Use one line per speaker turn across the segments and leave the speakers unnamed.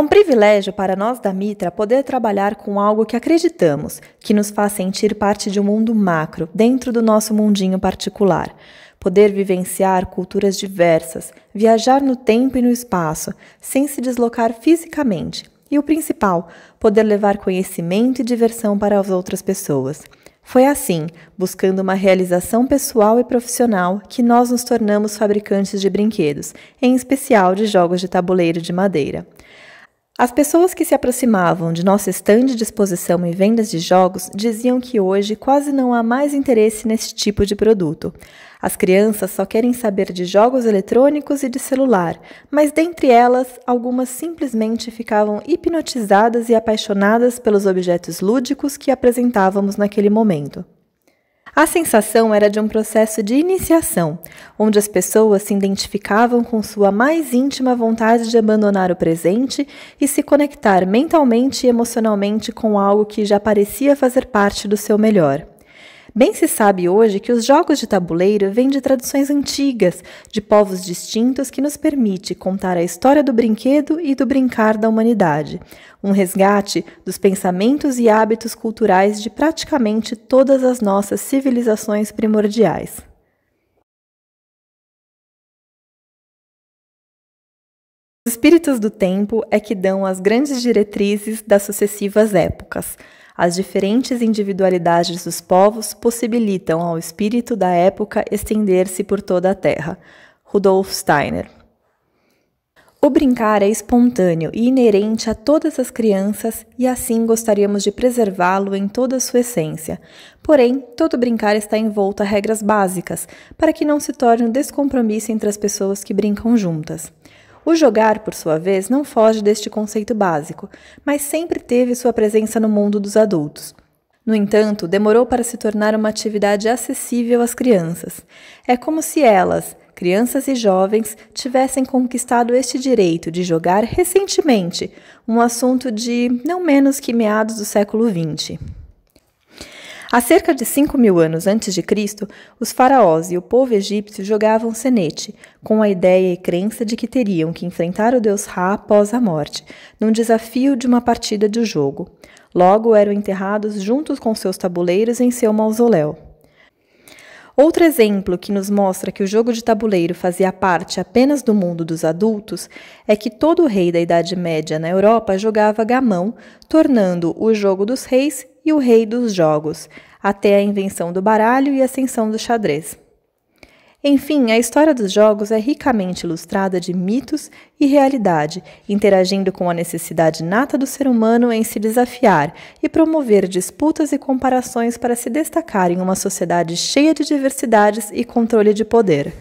um privilégio para nós da Mitra poder trabalhar com algo que acreditamos, que nos faz sentir parte de um mundo macro, dentro do nosso mundinho particular. Poder vivenciar culturas diversas, viajar no tempo e no espaço, sem se deslocar fisicamente. E o principal, poder levar conhecimento e diversão para as outras pessoas. Foi assim, buscando uma realização pessoal e profissional, que nós nos tornamos fabricantes de brinquedos, em especial de jogos de tabuleiro de madeira. As pessoas que se aproximavam de nosso estande de exposição e vendas de jogos diziam que hoje quase não há mais interesse nesse tipo de produto. As crianças só querem saber de jogos eletrônicos e de celular, mas dentre elas, algumas simplesmente ficavam hipnotizadas e apaixonadas pelos objetos lúdicos que apresentávamos naquele momento. A sensação era de um processo de iniciação, onde as pessoas se identificavam com sua mais íntima vontade de abandonar o presente e se conectar mentalmente e emocionalmente com algo que já parecia fazer parte do seu melhor. Bem se sabe hoje que os jogos de tabuleiro vêm de tradições antigas, de povos distintos que nos permite contar a história do brinquedo e do brincar da humanidade, um resgate dos pensamentos e hábitos culturais de praticamente todas as nossas civilizações primordiais. Os espíritos do tempo é que dão as grandes diretrizes das sucessivas épocas. As diferentes individualidades dos povos possibilitam ao espírito da época estender-se por toda a terra. Rudolf Steiner. O brincar é espontâneo e inerente a todas as crianças e assim gostaríamos de preservá-lo em toda a sua essência. Porém, todo brincar está envolto a regras básicas para que não se torne um descompromisso entre as pessoas que brincam juntas. O jogar, por sua vez, não foge deste conceito básico, mas sempre teve sua presença no mundo dos adultos. No entanto, demorou para se tornar uma atividade acessível às crianças. É como se elas, crianças e jovens, tivessem conquistado este direito de jogar recentemente, um assunto de não menos que meados do século XX. Há cerca de 5 mil anos antes de Cristo, os faraós e o povo egípcio jogavam senete, com a ideia e crença de que teriam que enfrentar o deus Ra após a morte, num desafio de uma partida de jogo. Logo eram enterrados juntos com seus tabuleiros em seu mausoléu. Outro exemplo que nos mostra que o jogo de tabuleiro fazia parte apenas do mundo dos adultos é que todo rei da Idade Média na Europa jogava gamão, tornando o jogo dos reis e o rei dos jogos, até a invenção do baralho e ascensão do xadrez. Enfim, a história dos jogos é ricamente ilustrada de mitos e realidade, interagindo com a necessidade nata do ser humano em se desafiar e promover disputas e comparações para se destacar em uma sociedade cheia de diversidades e controle de poder.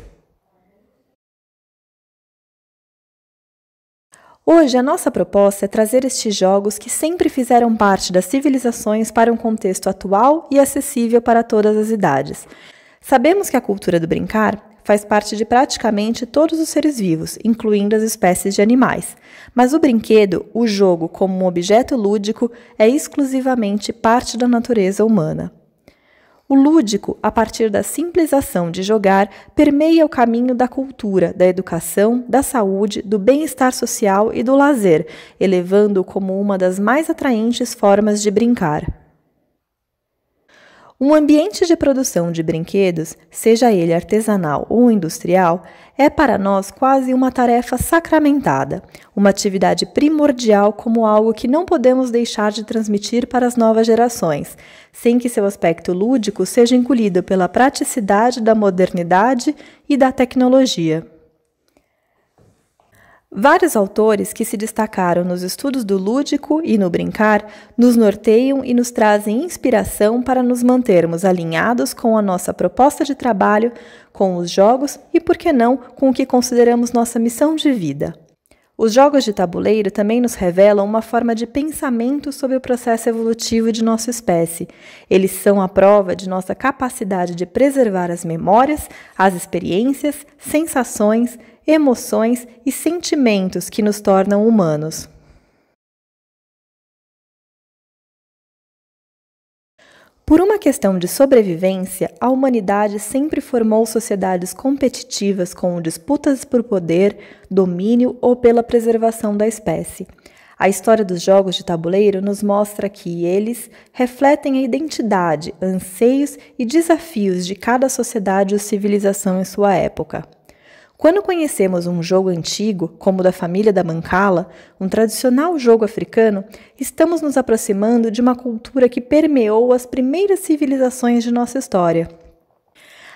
Hoje, a nossa proposta é trazer estes jogos que sempre fizeram parte das civilizações para um contexto atual e acessível para todas as idades. Sabemos que a cultura do brincar faz parte de praticamente todos os seres vivos, incluindo as espécies de animais. Mas o brinquedo, o jogo como um objeto lúdico, é exclusivamente parte da natureza humana. O lúdico, a partir da simples ação de jogar, permeia o caminho da cultura, da educação, da saúde, do bem-estar social e do lazer, elevando-o como uma das mais atraentes formas de brincar. Um ambiente de produção de brinquedos, seja ele artesanal ou industrial, é para nós quase uma tarefa sacramentada, uma atividade primordial como algo que não podemos deixar de transmitir para as novas gerações, sem que seu aspecto lúdico seja engolido pela praticidade da modernidade e da tecnologia. Vários autores que se destacaram nos estudos do lúdico e no brincar nos norteiam e nos trazem inspiração para nos mantermos alinhados com a nossa proposta de trabalho, com os jogos e, por que não, com o que consideramos nossa missão de vida. Os jogos de tabuleiro também nos revelam uma forma de pensamento sobre o processo evolutivo de nossa espécie. Eles são a prova de nossa capacidade de preservar as memórias, as experiências, sensações, emoções e sentimentos que nos tornam humanos. Por uma questão de sobrevivência, a humanidade sempre formou sociedades competitivas com disputas por poder, domínio ou pela preservação da espécie. A história dos jogos de tabuleiro nos mostra que eles refletem a identidade, anseios e desafios de cada sociedade ou civilização em sua época. Quando conhecemos um jogo antigo, como o da família da Mancala, um tradicional jogo africano, estamos nos aproximando de uma cultura que permeou as primeiras civilizações de nossa história.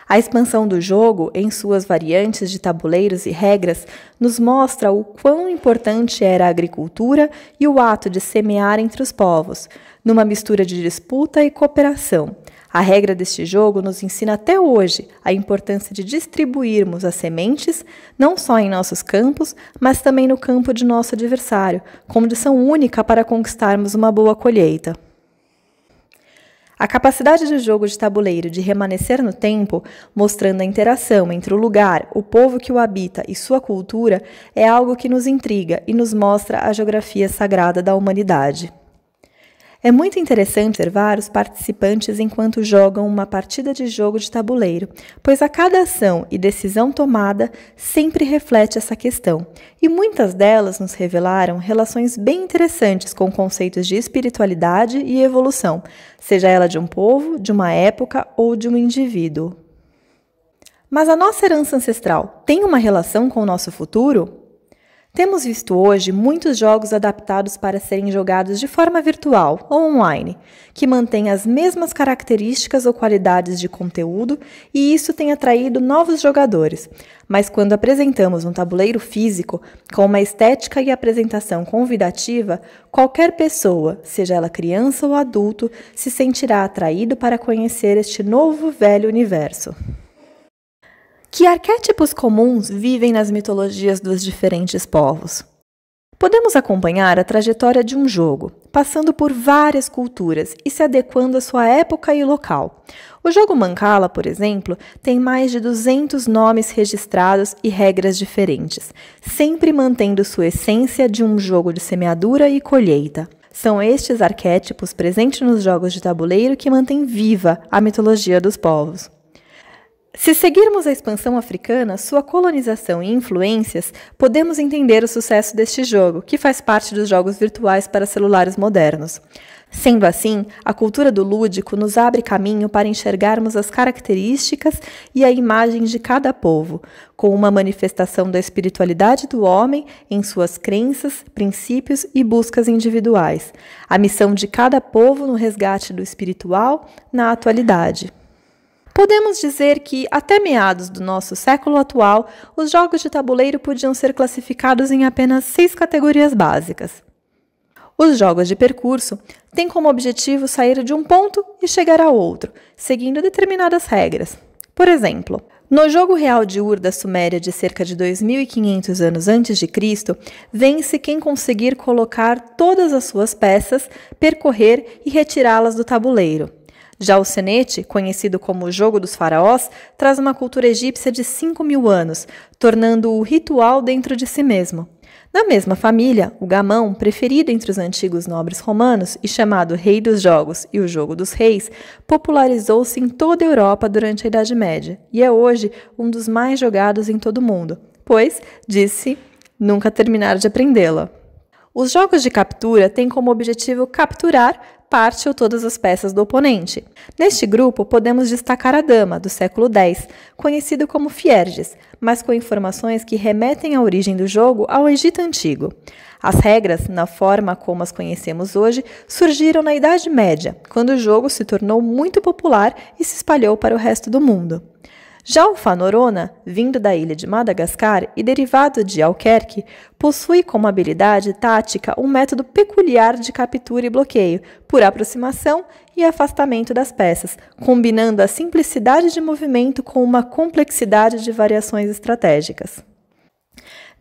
A expansão do jogo, em suas variantes de tabuleiros e regras, nos mostra o quão importante era a agricultura e o ato de semear entre os povos, numa mistura de disputa e cooperação. A regra deste jogo nos ensina até hoje a importância de distribuirmos as sementes não só em nossos campos, mas também no campo de nosso adversário, condição única para conquistarmos uma boa colheita. A capacidade do jogo de tabuleiro de remanescer no tempo, mostrando a interação entre o lugar, o povo que o habita e sua cultura, é algo que nos intriga e nos mostra a geografia sagrada da humanidade. É muito interessante observar os participantes enquanto jogam uma partida de jogo de tabuleiro, pois a cada ação e decisão tomada sempre reflete essa questão, e muitas delas nos revelaram relações bem interessantes com conceitos de espiritualidade e evolução, seja ela de um povo, de uma época ou de um indivíduo. Mas a nossa herança ancestral tem uma relação com o nosso futuro? Temos visto hoje muitos jogos adaptados para serem jogados de forma virtual ou online, que mantêm as mesmas características ou qualidades de conteúdo, e isso tem atraído novos jogadores. Mas quando apresentamos um tabuleiro físico, com uma estética e apresentação convidativa, qualquer pessoa, seja ela criança ou adulto, se sentirá atraído para conhecer este novo velho universo. Que arquétipos comuns vivem nas mitologias dos diferentes povos? Podemos acompanhar a trajetória de um jogo, passando por várias culturas e se adequando à sua época e local. O jogo Mancala, por exemplo, tem mais de 200 nomes registrados e regras diferentes, sempre mantendo sua essência de um jogo de semeadura e colheita. São estes arquétipos presentes nos jogos de tabuleiro que mantêm viva a mitologia dos povos. Se seguirmos a expansão africana, sua colonização e influências, podemos entender o sucesso deste jogo, que faz parte dos jogos virtuais para celulares modernos. Sendo assim, a cultura do lúdico nos abre caminho para enxergarmos as características e a imagem de cada povo, com uma manifestação da espiritualidade do homem em suas crenças, princípios e buscas individuais. A missão de cada povo no resgate do espiritual na atualidade. Podemos dizer que, até meados do nosso século atual, os jogos de tabuleiro podiam ser classificados em apenas seis categorias básicas. Os jogos de percurso têm como objetivo sair de um ponto e chegar a outro, seguindo determinadas regras. Por exemplo, no jogo real de Ur da Suméria de cerca de 2500 anos antes de Cristo, vence quem conseguir colocar todas as suas peças, percorrer e retirá-las do tabuleiro. Já o Senete, conhecido como o Jogo dos Faraós, traz uma cultura egípcia de 5 mil anos, tornando-o ritual dentro de si mesmo. Na mesma família, o gamão, preferido entre os antigos nobres romanos e chamado Rei dos Jogos e o Jogo dos Reis, popularizou-se em toda a Europa durante a Idade Média e é hoje um dos mais jogados em todo o mundo, pois, disse, nunca terminar de aprendê-lo. Os jogos de captura têm como objetivo capturar parte ou todas as peças do oponente. Neste grupo, podemos destacar a dama, do século X, conhecido como Fierges, mas com informações que remetem à origem do jogo ao Egito Antigo. As regras, na forma como as conhecemos hoje, surgiram na Idade Média, quando o jogo se tornou muito popular e se espalhou para o resto do mundo. Já o fanorona, vindo da ilha de Madagascar e derivado de Alquerque, possui como habilidade tática um método peculiar de captura e bloqueio, por aproximação e afastamento das peças, combinando a simplicidade de movimento com uma complexidade de variações estratégicas.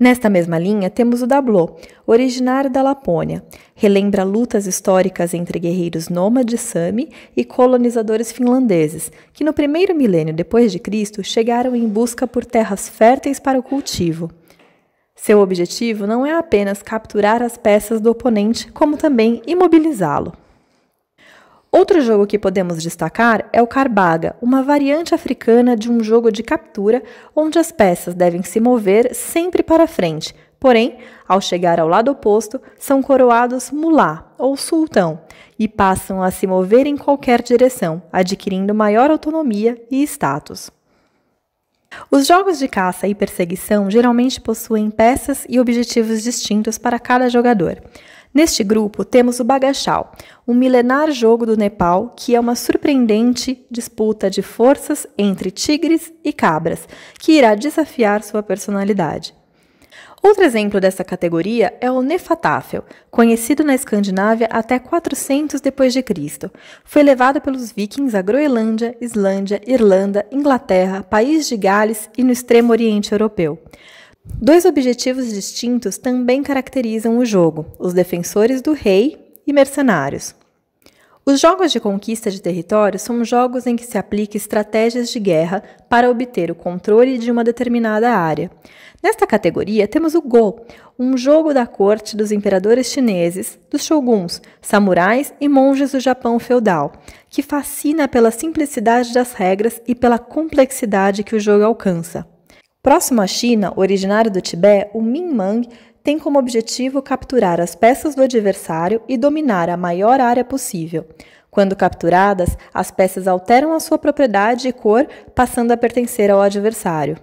Nesta mesma linha, temos o Dablot, originário da Lapônia. Relembra lutas históricas entre guerreiros nômades Sami e colonizadores finlandeses, que no primeiro milênio depois de Cristo chegaram em busca por terras férteis para o cultivo. Seu objetivo não é apenas capturar as peças do oponente, como também imobilizá-lo. Outro jogo que podemos destacar é o Carbaga, uma variante africana de um jogo de captura onde as peças devem se mover sempre para frente, porém, ao chegar ao lado oposto, são coroados mulá ou sultão e passam a se mover em qualquer direção, adquirindo maior autonomia e status. Os jogos de caça e perseguição geralmente possuem peças e objetivos distintos para cada jogador. Neste grupo temos o Bagachal, um milenar jogo do Nepal que é uma surpreendente disputa de forças entre tigres e cabras, que irá desafiar sua personalidade. Outro exemplo dessa categoria é o Nefatafel, conhecido na Escandinávia até 400 depois de Cristo. Foi levado pelos vikings à Groenlândia, Islândia, Irlanda, Inglaterra, País de Gales e no extremo Oriente europeu. Dois objetivos distintos também caracterizam o jogo: os defensores do rei e mercenários. Os jogos de conquista de território são jogos em que se aplica estratégias de guerra para obter o controle de uma determinada área. Nesta categoria temos o Go, um jogo da corte dos imperadores chineses, dos shoguns, samurais e monges do Japão feudal, que fascina pela simplicidade das regras e pela complexidade que o jogo alcança. Próximo à China, originário do Tibete, o Minmang tem como objetivo capturar as peças do adversário e dominar a maior área possível. Quando capturadas, as peças alteram a sua propriedade e cor, passando a pertencer ao adversário.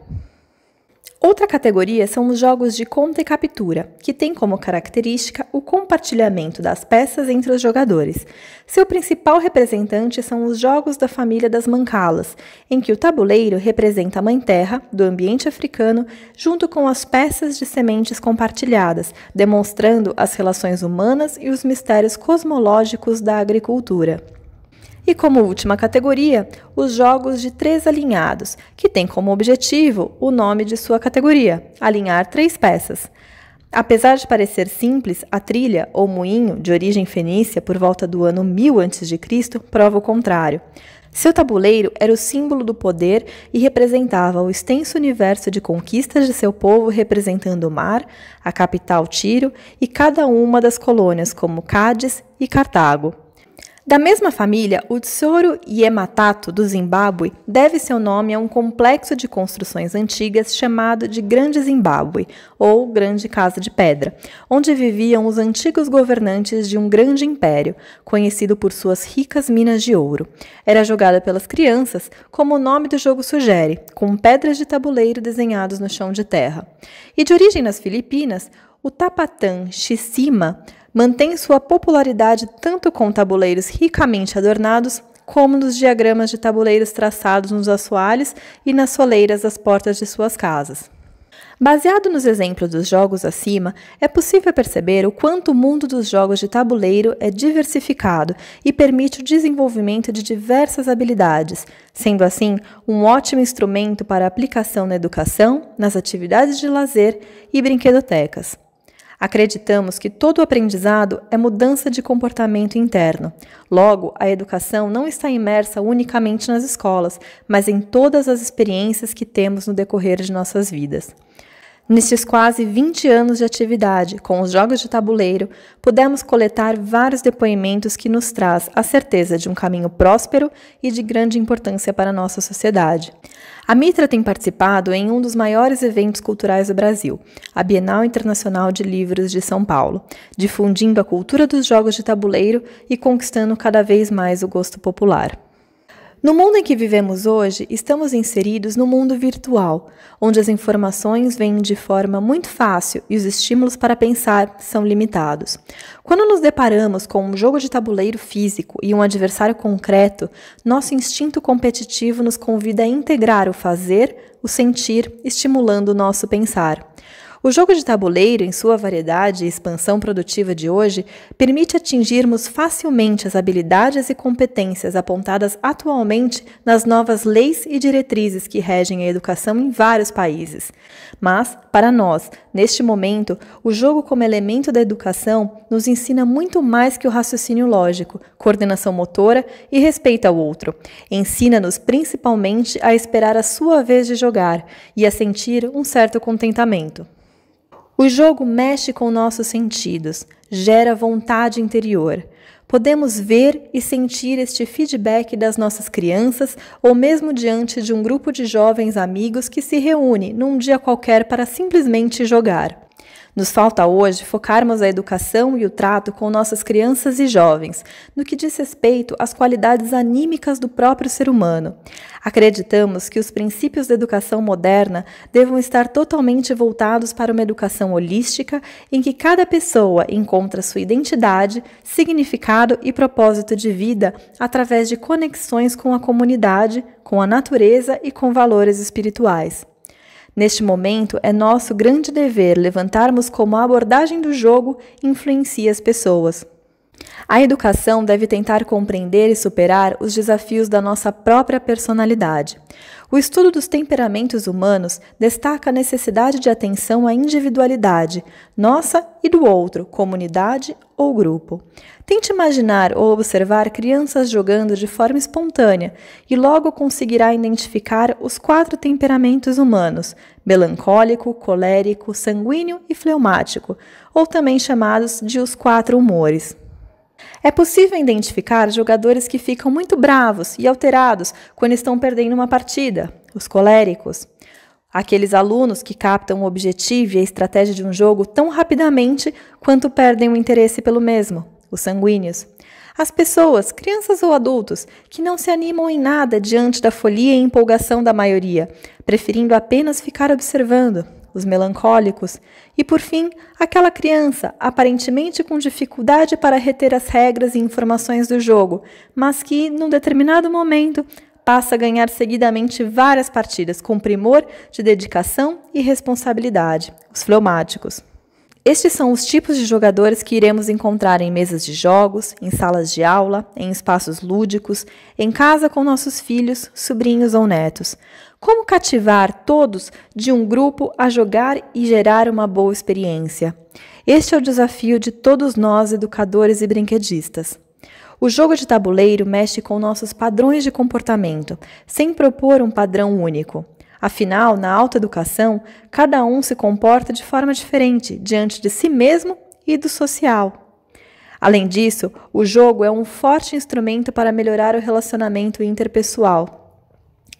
Outra categoria são os jogos de conta e captura, que tem como característica o compartilhamento das peças entre os jogadores. Seu principal representante são os jogos da família das mancalas, em que o tabuleiro representa a mãe terra do ambiente africano junto com as peças de sementes compartilhadas, demonstrando as relações humanas e os mistérios cosmológicos da agricultura. E como última categoria, os jogos de três alinhados, que tem como objetivo o nome de sua categoria, alinhar três peças. Apesar de parecer simples, a trilha, ou moinho, de origem fenícia por volta do ano 1000 a.C., prova o contrário. Seu tabuleiro era o símbolo do poder e representava o extenso universo de conquistas de seu povo, representando o mar, a capital Tiro e cada uma das colônias, como Cádiz e Cartago. Da mesma família, o Tsoro Yematato, do Zimbábue, deve seu nome a um complexo de construções antigas chamado de Grande Zimbábue, ou Grande Casa de Pedra, onde viviam os antigos governantes de um grande império, conhecido por suas ricas minas de ouro. Era jogada pelas crianças, como o nome do jogo sugere, com pedras de tabuleiro desenhadas no chão de terra. E de origem nas Filipinas, o Tapatã Xisima mantém sua popularidade tanto com tabuleiros ricamente adornados como nos diagramas de tabuleiros traçados nos assoalhos e nas soleiras das portas de suas casas. Baseado nos exemplos dos jogos acima, é possível perceber o quanto o mundo dos jogos de tabuleiro é diversificado e permite o desenvolvimento de diversas habilidades, sendo assim um ótimo instrumento para aplicação na educação, nas atividades de lazer e brinquedotecas. Acreditamos que todo aprendizado é mudança de comportamento interno. Logo, a educação não está imersa unicamente nas escolas, mas em todas as experiências que temos no decorrer de nossas vidas. Nestes quase 20 anos de atividade com os jogos de tabuleiro, pudemos coletar vários depoimentos que nos traz a certeza de um caminho próspero e de grande importância para a nossa sociedade. A Mitra tem participado em um dos maiores eventos culturais do Brasil, a Bienal Internacional de Livros de São Paulo, difundindo a cultura dos jogos de tabuleiro e conquistando cada vez mais o gosto popular. No mundo em que vivemos hoje, estamos inseridos no mundo virtual, onde as informações vêm de forma muito fácil e os estímulos para pensar são limitados. Quando nos deparamos com um jogo de tabuleiro físico e um adversário concreto, nosso instinto competitivo nos convida a integrar o fazer, o sentir, estimulando o nosso pensar. O jogo de tabuleiro, em sua variedade e expansão produtiva de hoje, permite atingirmos facilmente as habilidades e competências apontadas atualmente nas novas leis e diretrizes que regem a educação em vários países. Mas, para nós, neste momento, o jogo como elemento da educação nos ensina muito mais que o raciocínio lógico, coordenação motora e respeito ao outro. Ensina-nos principalmente a esperar a sua vez de jogar e a sentir um certo contentamento. O jogo mexe com nossos sentidos, gera vontade interior. Podemos ver e sentir este feedback das nossas crianças ou mesmo diante de um grupo de jovens amigos que se reúne num dia qualquer para simplesmente jogar. Nos falta hoje focarmos a educação e o trato com nossas crianças e jovens, no que diz respeito às qualidades anímicas do próprio ser humano. Acreditamos que os princípios da educação moderna devam estar totalmente voltados para uma educação holística em que cada pessoa encontra sua identidade, significado e propósito de vida através de conexões com a comunidade, com a natureza e com valores espirituais. Neste momento, é nosso grande dever levantarmos como a abordagem do jogo influencia as pessoas. A educação deve tentar compreender e superar os desafios da nossa própria personalidade. O estudo dos temperamentos humanos destaca a necessidade de atenção à individualidade, nossa e do outro, comunidade ou grupo. Tente imaginar ou observar crianças jogando de forma espontânea e logo conseguirá identificar os quatro temperamentos humanos: melancólico, colérico, sanguíneo e fleumático, ou também chamados de os quatro humores. É possível identificar jogadores que ficam muito bravos e alterados quando estão perdendo uma partida, os coléricos. Aqueles alunos que captam o objetivo e a estratégia de um jogo tão rapidamente quanto perdem o interesse pelo mesmo, os sanguíneos. As pessoas, crianças ou adultos, que não se animam em nada diante da folia e empolgação da maioria, preferindo apenas ficar observando, os melancólicos, e por fim, aquela criança, aparentemente com dificuldade para reter as regras e informações do jogo, mas que, num determinado momento, passa a ganhar seguidamente várias partidas com primor de dedicação e responsabilidade, os fleumáticos. Estes são os tipos de jogadores que iremos encontrar em mesas de jogos, em salas de aula, em espaços lúdicos, em casa com nossos filhos, sobrinhos ou netos. Como cativar todos de um grupo a jogar e gerar uma boa experiência? Este é o desafio de todos nós, educadores e brinquedistas. O jogo de tabuleiro mexe com nossos padrões de comportamento, sem propor um padrão único. Afinal, na alta educação, cada um se comporta de forma diferente diante de si mesmo e do social. Além disso, o jogo é um forte instrumento para melhorar o relacionamento interpessoal.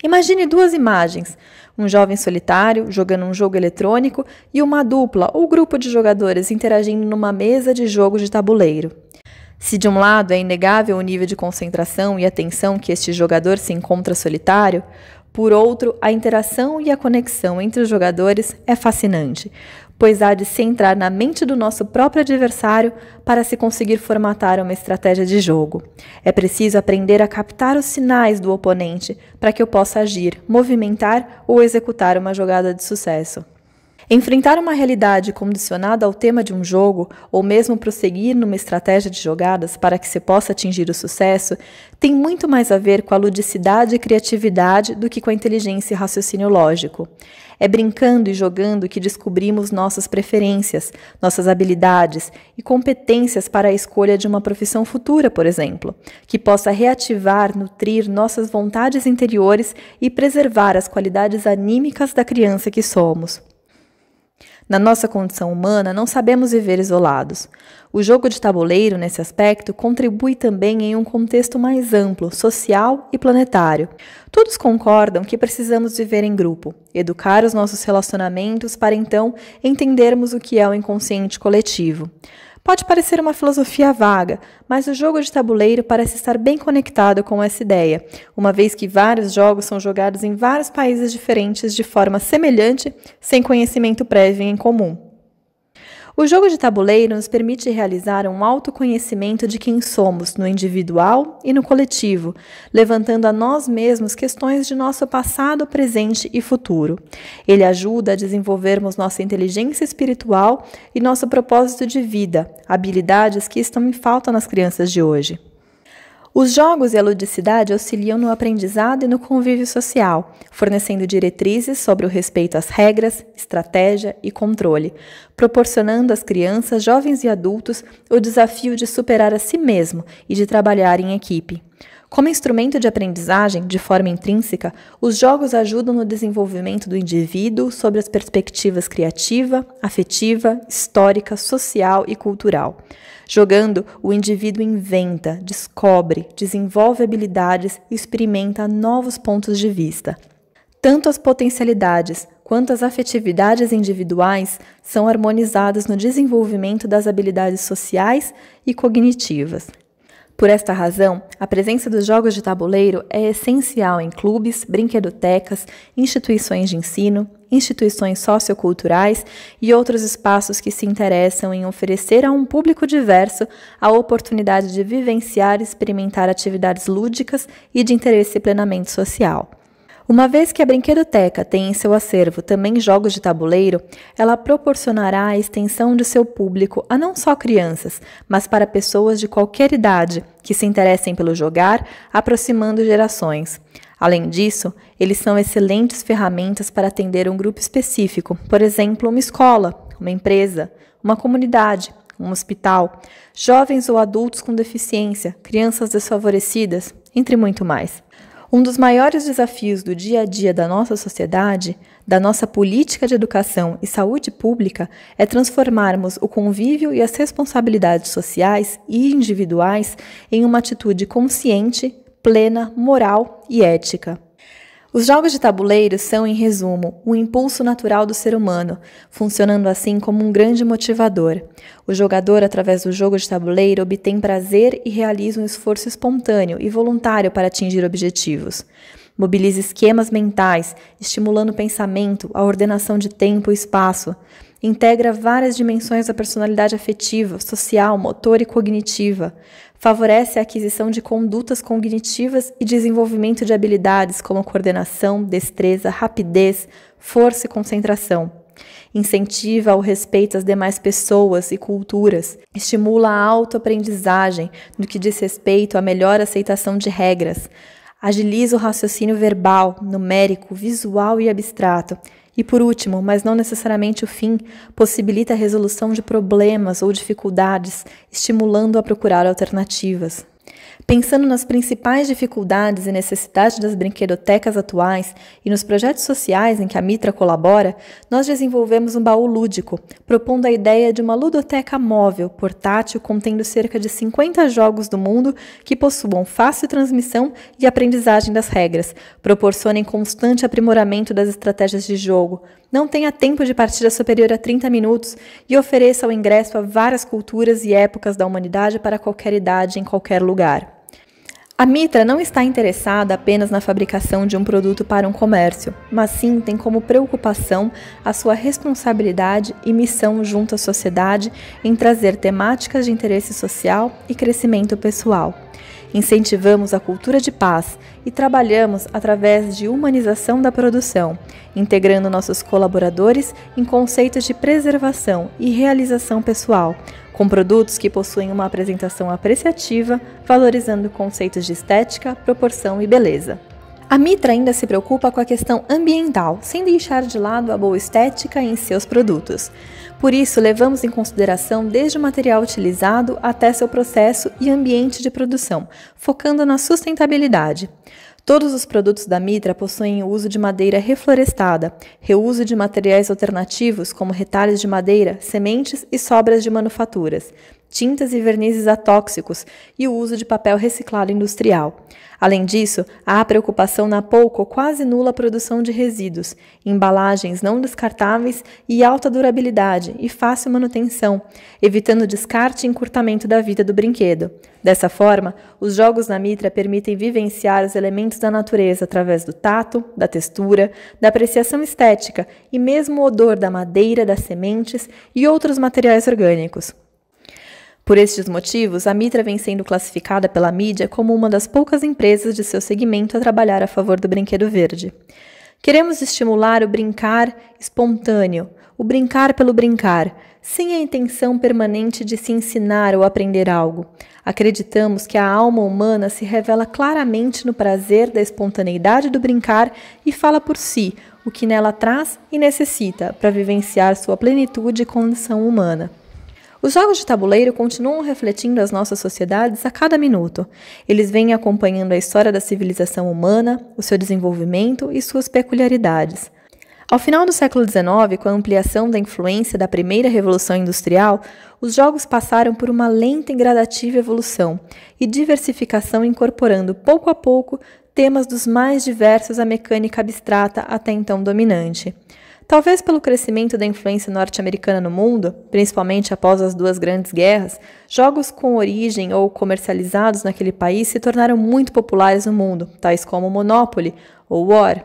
Imagine duas imagens: um jovem solitário jogando um jogo eletrônico e uma dupla ou grupo de jogadores interagindo numa mesa de jogo de tabuleiro. Se de um lado é inegável o nível de concentração e atenção que este jogador se encontra solitário, por outro, a interação e a conexão entre os jogadores é fascinante, pois há de se entrar na mente do nosso próprio adversário para se conseguir formatar uma estratégia de jogo. É preciso aprender a captar os sinais do oponente para que eu possa agir, movimentar ou executar uma jogada de sucesso. Enfrentar uma realidade condicionada ao tema de um jogo, ou mesmo prosseguir numa estratégia de jogadas para que se possa atingir o sucesso, tem muito mais a ver com a ludicidade e criatividade do que com a inteligência e raciocínio lógico. É brincando e jogando que descobrimos nossas preferências, nossas habilidades e competências para a escolha de uma profissão futura, por exemplo, que possa reativar, nutrir nossas vontades interiores e preservar as qualidades anímicas da criança que somos. Na nossa condição humana, não sabemos viver isolados. O jogo de tabuleiro, nesse aspecto, contribui também em um contexto mais amplo, social e planetário. Todos concordam que precisamos viver em grupo, educar os nossos relacionamentos para então entendermos o que é o inconsciente coletivo. Pode parecer uma filosofia vaga, mas o jogo de tabuleiro parece estar bem conectado com essa ideia, uma vez que vários jogos são jogados em vários países diferentes de forma semelhante, sem conhecimento prévio em comum. O jogo de tabuleiro nos permite realizar um autoconhecimento de quem somos no individual e no coletivo, levantando a nós mesmos questões de nosso passado, presente e futuro. Ele ajuda a desenvolvermos nossa inteligência espiritual e nosso propósito de vida, habilidades que estão em falta nas crianças de hoje. Os jogos e a ludicidade auxiliam no aprendizado e no convívio social, fornecendo diretrizes sobre o respeito às regras, estratégia e controle, proporcionando às crianças, jovens e adultos o desafio de superar a si mesmo e de trabalhar em equipe. Como instrumento de aprendizagem, de forma intrínseca, os jogos ajudam no desenvolvimento do indivíduo sobre as perspectivas criativa, afetiva, histórica, social e cultural. Jogando, o indivíduo inventa, descobre, desenvolve habilidades e experimenta novos pontos de vista. Tanto as potencialidades quanto as afetividades individuais são harmonizadas no desenvolvimento das habilidades sociais e cognitivas. Por esta razão, a presença dos jogos de tabuleiro é essencial em clubes, brinquedotecas, instituições de ensino, instituições socioculturais e outros espaços que se interessam em oferecer a um público diverso a oportunidade de vivenciar e experimentar atividades lúdicas e de interesse plenamente social. Uma vez que a Brinquedoteca tem em seu acervo também jogos de tabuleiro, ela proporcionará a extensão de seu público a não só crianças, mas para pessoas de qualquer idade que se interessem pelo jogar, aproximando gerações. Além disso, eles são excelentes ferramentas para atender um grupo específico, por exemplo, uma escola, uma empresa, uma comunidade, um hospital, jovens ou adultos com deficiência, crianças desfavorecidas, entre muito mais. Um dos maiores desafios do dia a dia da nossa sociedade, da nossa política de educação e saúde pública, é transformarmos o convívio e as responsabilidades sociais e individuais em uma atitude consciente, plena, moral e ética. Os jogos de tabuleiro são, em resumo, um impulso natural do ser humano, funcionando assim como um grande motivador. O jogador, através do jogo de tabuleiro, obtém prazer e realiza um esforço espontâneo e voluntário para atingir objetivos. Mobiliza esquemas mentais, estimulando o pensamento, a ordenação de tempo e espaço integra várias dimensões da personalidade afetiva, social, motor e cognitiva. Favorece a aquisição de condutas cognitivas e desenvolvimento de habilidades como coordenação, destreza, rapidez, força e concentração. Incentiva o respeito às demais pessoas e culturas, estimula a autoaprendizagem no que diz respeito à melhor aceitação de regras, agiliza o raciocínio verbal, numérico, visual e abstrato, e por último, mas não necessariamente o fim, possibilita a resolução de problemas ou dificuldades, estimulando a procurar alternativas. Pensando nas principais dificuldades e necessidades das brinquedotecas atuais e nos projetos sociais em que a Mitra colabora, nós desenvolvemos um baú lúdico, propondo a ideia de uma ludoteca móvel, portátil, contendo cerca de 50 jogos do mundo que possuam fácil transmissão e aprendizagem das regras, proporcionem constante aprimoramento das estratégias de jogo, não tenha tempo de partida superior a 30 minutos e ofereça o ingresso a várias culturas e épocas da humanidade para qualquer idade em qualquer lugar. A Mitra não está interessada apenas na fabricação de um produto para um comércio, mas sim tem como preocupação a sua responsabilidade e missão junto à sociedade em trazer temáticas de interesse social e crescimento pessoal. Incentivamos a cultura de paz e trabalhamos através de humanização da produção, integrando nossos colaboradores em conceitos de preservação e realização pessoal, com produtos que possuem uma apresentação apreciativa, valorizando conceitos de estética, proporção e beleza. A Mitra ainda se preocupa com a questão ambiental, sem deixar de lado a boa estética em seus produtos. Por isso, levamos em consideração desde o material utilizado até seu processo e ambiente de produção, focando na sustentabilidade. Todos os produtos da Mitra possuem o uso de madeira reflorestada, reuso de materiais alternativos como retalhos de madeira, sementes e sobras de manufaturas tintas e vernizes atóxicos e o uso de papel reciclado industrial. Além disso, há preocupação na pouco ou quase nula produção de resíduos, embalagens não descartáveis e alta durabilidade e fácil manutenção, evitando descarte e encurtamento da vida do brinquedo. Dessa forma, os jogos na Mitra permitem vivenciar os elementos da natureza através do tato, da textura, da apreciação estética e mesmo o odor da madeira, das sementes e outros materiais orgânicos. Por estes motivos, a Mitra vem sendo classificada pela mídia como uma das poucas empresas de seu segmento a trabalhar a favor do brinquedo verde. Queremos estimular o brincar espontâneo, o brincar pelo brincar, sem a intenção permanente de se ensinar ou aprender algo. Acreditamos que a alma humana se revela claramente no prazer da espontaneidade do brincar e fala por si o que nela traz e necessita para vivenciar sua plenitude e condição humana. Os jogos de tabuleiro continuam refletindo as nossas sociedades a cada minuto. Eles vêm acompanhando a história da civilização humana, o seu desenvolvimento e suas peculiaridades. Ao final do século XIX, com a ampliação da influência da primeira revolução industrial, os jogos passaram por uma lenta e gradativa evolução e diversificação, incorporando pouco a pouco temas dos mais diversos à mecânica abstrata até então dominante. Talvez pelo crescimento da influência norte-americana no mundo, principalmente após as duas grandes guerras, jogos com origem ou comercializados naquele país se tornaram muito populares no mundo, tais como Monopoly ou War.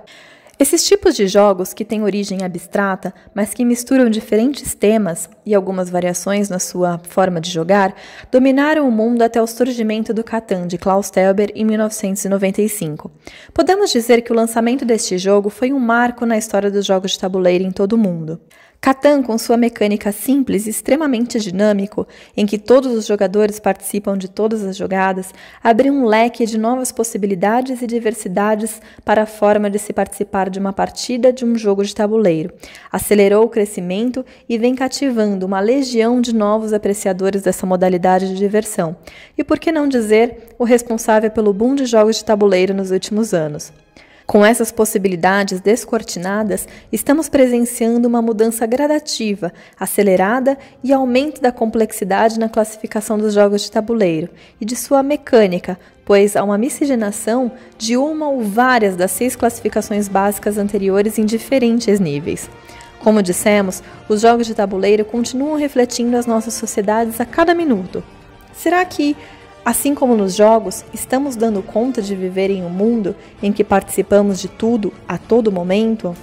Esses tipos de jogos que têm origem abstrata, mas que misturam diferentes temas e algumas variações na sua forma de jogar, dominaram o mundo até o surgimento do Catan de Klaus Telber em 1995. Podemos dizer que o lançamento deste jogo foi um marco na história dos jogos de tabuleiro em todo o mundo. Catan, com sua mecânica simples e extremamente dinâmico, em que todos os jogadores participam de todas as jogadas, abriu um leque de novas possibilidades e diversidades para a forma de se participar de uma partida de um jogo de tabuleiro. Acelerou o crescimento e vem cativando uma legião de novos apreciadores dessa modalidade de diversão. E por que não dizer o responsável pelo boom de jogos de tabuleiro nos últimos anos? Com essas possibilidades descortinadas, estamos presenciando uma mudança gradativa, acelerada e aumento da complexidade na classificação dos jogos de tabuleiro e de sua mecânica, pois há uma miscigenação de uma ou várias das seis classificações básicas anteriores em diferentes níveis. Como dissemos, os jogos de tabuleiro continuam refletindo as nossas sociedades a cada minuto. Será que Assim como nos jogos, estamos dando conta de viver em um mundo em que participamos de tudo a todo momento?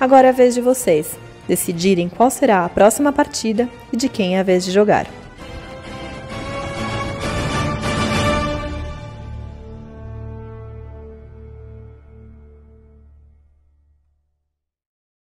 Agora é a vez de vocês decidirem qual será a próxima partida e de quem é a vez de jogar.